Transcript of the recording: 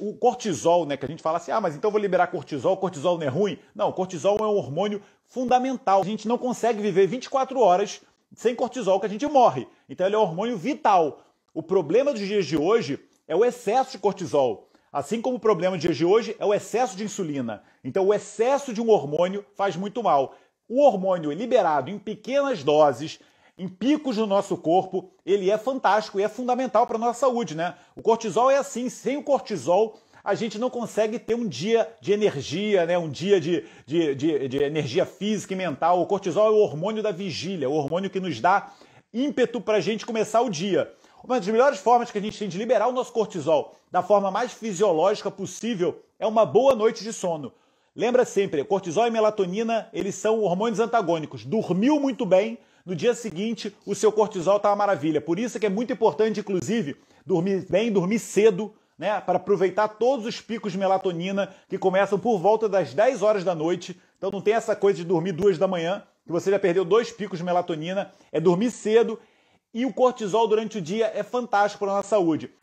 o cortisol, né, que a gente fala assim, ah, mas então eu vou liberar cortisol, cortisol não é ruim. Não, cortisol é um hormônio fundamental. A gente não consegue viver 24 horas sem cortisol que a gente morre. Então ele é um hormônio vital. O problema dos dias de hoje é o excesso de cortisol. Assim como o problema dos dias de hoje é o excesso de insulina. Então o excesso de um hormônio faz muito mal. O hormônio é liberado em pequenas doses em picos no nosso corpo, ele é fantástico e é fundamental para a nossa saúde, né? O cortisol é assim, sem o cortisol a gente não consegue ter um dia de energia, né? um dia de, de, de, de energia física e mental. O cortisol é o hormônio da vigília, o hormônio que nos dá ímpeto para a gente começar o dia. Uma das melhores formas que a gente tem de liberar o nosso cortisol da forma mais fisiológica possível é uma boa noite de sono. Lembra sempre, cortisol e melatonina, eles são hormônios antagônicos. Dormiu muito bem, no dia seguinte, o seu cortisol está uma maravilha. Por isso é que é muito importante, inclusive, dormir bem, dormir cedo, né, para aproveitar todos os picos de melatonina que começam por volta das 10 horas da noite. Então não tem essa coisa de dormir duas da manhã, que você já perdeu dois picos de melatonina. É dormir cedo e o cortisol durante o dia é fantástico para a nossa saúde.